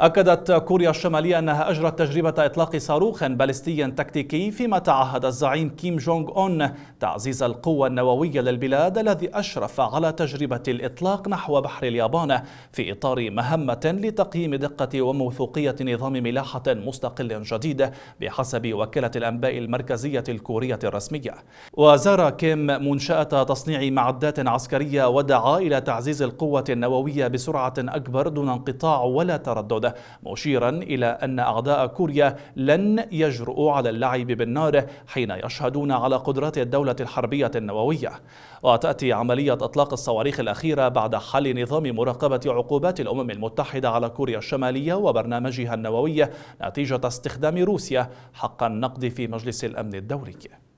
أكدت كوريا الشمالية أنها أجرت تجربة إطلاق صاروخ باليستي تكتيكي فيما تعهد الزعيم كيم جونغ أون تعزيز القوة النووية للبلاد الذي أشرف على تجربة الإطلاق نحو بحر اليابان في إطار مهمة لتقييم دقة وموثوقية نظام ملاحة مستقل جديد بحسب وكالة الأنباء المركزية الكورية الرسمية وزار كيم منشأة تصنيع معدات عسكرية ودعا إلى تعزيز القوة النووية بسرعة أكبر دون انقطاع ولا تردد مشيرا إلى أن أعداء كوريا لن يجرؤوا على اللعب بالنار حين يشهدون على قدرات الدولة الحربية النووية وتأتي عملية إطلاق الصواريخ الأخيرة بعد حل نظام مراقبة عقوبات الأمم المتحدة على كوريا الشمالية وبرنامجها النووي نتيجة استخدام روسيا حق النقد في مجلس الأمن الدولي